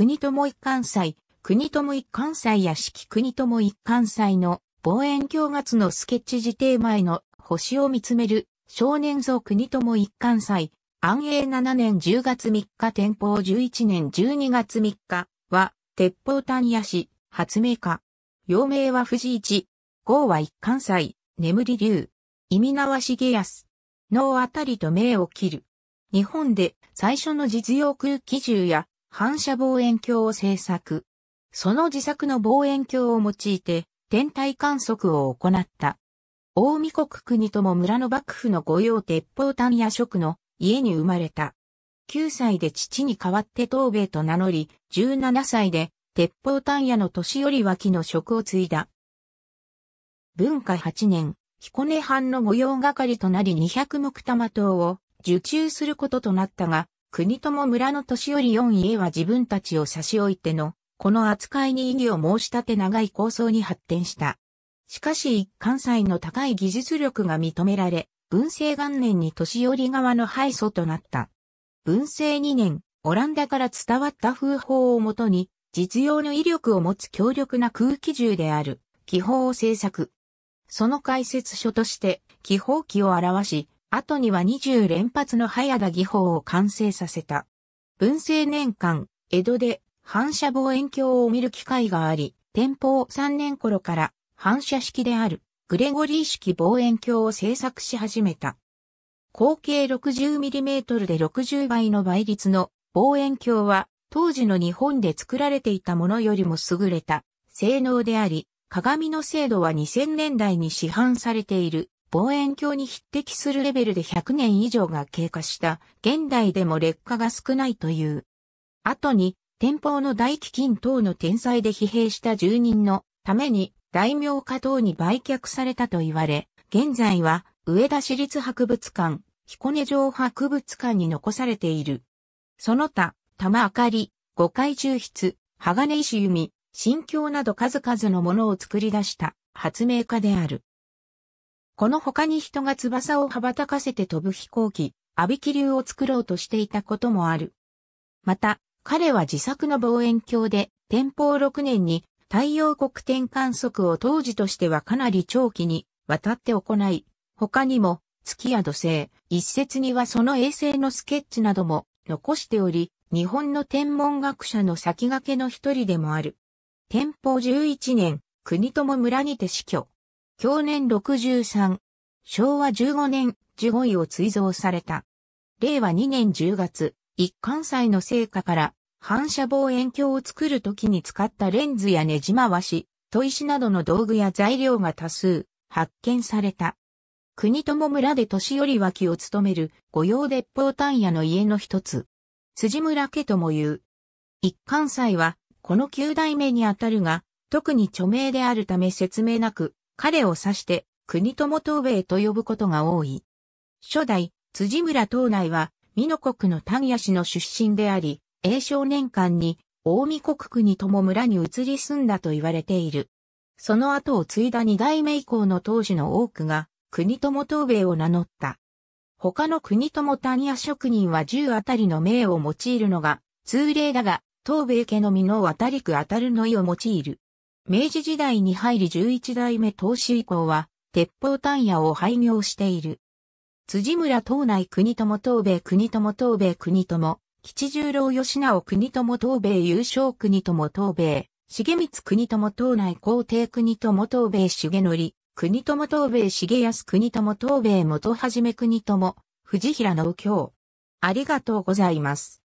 国友一貫祭、国友一貫祭屋敷国友一貫祭の望遠鏡月のスケッチ時定前の星を見つめる少年像国友一貫祭、安永7年10月3日天保11年12月3日は鉄砲丹屋市発明家。陽明は藤一、号は一貫祭、眠り竜、意味縄重康、脳あたりと命を切る。日本で最初の実用空気銃や反射望遠鏡を製作。その自作の望遠鏡を用いて天体観測を行った。大見国国とも村の幕府の御用鉄砲炭夜職の家に生まれた。9歳で父に代わって東米と名乗り、17歳で鉄砲炭屋の年寄り脇の職を継いだ。文化8年、彦根藩の御用係となり200目玉刀を受注することとなったが、国友村の年寄り4家は自分たちを差し置いての、この扱いに異議を申し立て長い構想に発展した。しかし一貫の高い技術力が認められ、文政元年に年寄り側の敗訴となった。文政2年、オランダから伝わった風法をもとに、実用の威力を持つ強力な空気銃である、気泡を制作。その解説書として、気泡機を表し、後には20連発の早田技法を完成させた。文政年間、江戸で反射望遠鏡を見る機会があり、天保3年頃から反射式であるグレゴリー式望遠鏡を製作し始めた。口径 60mm で60倍の倍率の望遠鏡は当時の日本で作られていたものよりも優れた性能であり、鏡の精度は2000年代に市販されている望遠鏡に匹敵するレベルで100年以上が経過した現代でも劣化が少ないという。後に天保の大飢饉等の天災で疲弊した住人のために大名家等に売却されたと言われ、現在は上田市立博物館、彦根城博物館に残されている。その他、玉明かり、五階抽出、鋼石弓、心境など数々のものを作り出した発明家である。この他に人が翼を羽ばたかせて飛ぶ飛行機、阿ビ気流を作ろうとしていたこともある。また、彼は自作の望遠鏡で、天保6年に太陽黒点観測を当時としてはかなり長期にわたって行い、他にも月や土星、一説にはその衛星のスケッチなども残しており、日本の天文学者の先駆けの一人でもある。天保11年、国友村にて死去。去年63、昭和15年15位を追贈された。令和2年10月、一貫祭の成果から反射望遠鏡を作る時に使ったレンズやねじ回し、砥石などの道具や材料が多数発見された。国友村で年寄り脇を務める御用鉄砲丹野の家の一つ。辻村家とも言う。一貫祭はこの九代目にあたるが、特に著名であるため説明なく、彼を指して、国友東米と呼ぶことが多い。初代、辻村東内は、美濃国の丹谷市の出身であり、英少年間に、大見国国友村に移り住んだと言われている。その後を継いだ二代目以降の当時の多くが、国友東米を名乗った。他の国友丹谷職人は十あたりの名を用いるのが、通例だが、東米家の美濃渡り区あたるの意を用いる。明治時代に入り11代目当主以降は、鉄砲単野を廃業している。辻村東内国友東米国友東米国友、吉十郎吉直国友東米優勝国友東米、重光国友東内皇帝国友東米重則、国友東米重康国友東米元はじめ国友、藤平の右京。ありがとうございます。